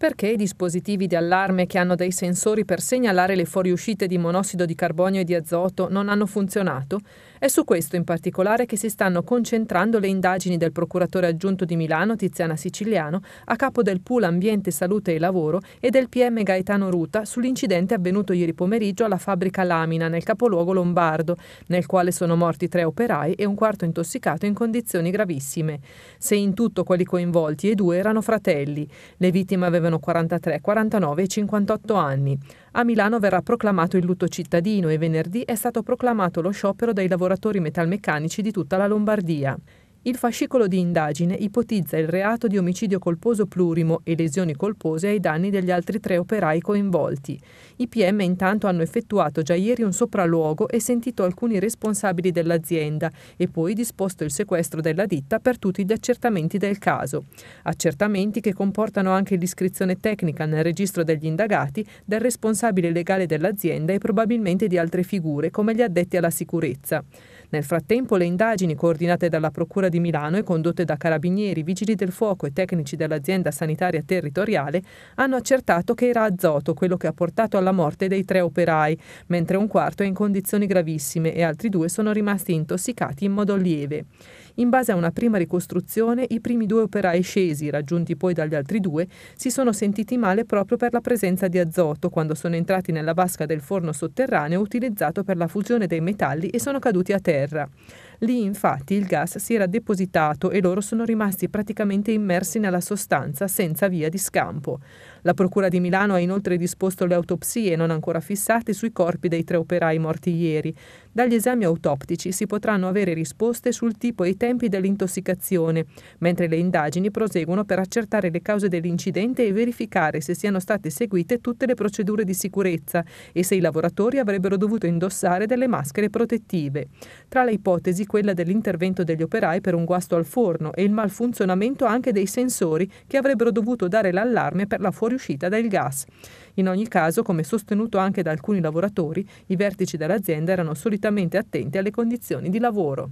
Perché i dispositivi di allarme che hanno dei sensori per segnalare le fuoriuscite di monossido di carbonio e di azoto non hanno funzionato? È su questo in particolare che si stanno concentrando le indagini del procuratore aggiunto di Milano, Tiziana Siciliano, a capo del Pool Ambiente, Salute e Lavoro e del PM Gaetano Ruta sull'incidente avvenuto ieri pomeriggio alla fabbrica Lamina nel capoluogo lombardo, nel quale sono morti tre operai e un quarto intossicato in condizioni gravissime. Se in tutto quelli coinvolti e due erano fratelli. Le vittime avevano avevano 43, 49 e 58 anni. A Milano verrà proclamato il lutto cittadino e venerdì è stato proclamato lo sciopero dai lavoratori metalmeccanici di tutta la Lombardia. Il fascicolo di indagine ipotizza il reato di omicidio colposo plurimo e lesioni colpose ai danni degli altri tre operai coinvolti. I PM intanto hanno effettuato già ieri un sopralluogo e sentito alcuni responsabili dell'azienda e poi disposto il sequestro della ditta per tutti gli accertamenti del caso. Accertamenti che comportano anche l'iscrizione tecnica nel registro degli indagati del responsabile legale dell'azienda e probabilmente di altre figure come gli addetti alla sicurezza. Nel frattempo le indagini coordinate dalla Procura di Milano e condotte da carabinieri, vigili del fuoco e tecnici dell'azienda sanitaria territoriale hanno accertato che era azoto quello che ha portato alla morte dei tre operai, mentre un quarto è in condizioni gravissime e altri due sono rimasti intossicati in modo lieve. In base a una prima ricostruzione, i primi due operai scesi, raggiunti poi dagli altri due, si sono sentiti male proprio per la presenza di azoto quando sono entrati nella vasca del forno sotterraneo utilizzato per la fusione dei metalli e sono caduti a terra. Lì infatti il gas si era depositato e loro sono rimasti praticamente immersi nella sostanza senza via di scampo. La Procura di Milano ha inoltre disposto le autopsie non ancora fissate sui corpi dei tre operai morti ieri. Dagli esami autoptici si potranno avere risposte sul tipo e i tempi dell'intossicazione, mentre le indagini proseguono per accertare le cause dell'incidente e verificare se siano state seguite tutte le procedure di sicurezza e se i lavoratori avrebbero dovuto indossare delle maschere protettive. Tra le ipotesi quella dell'intervento degli operai per un guasto al forno e il malfunzionamento anche dei sensori che avrebbero dovuto dare l'allarme per la fuoriuscita del gas. In ogni caso, come sostenuto anche da alcuni lavoratori, i vertici dell'azienda erano solitamente attenti alle condizioni di lavoro.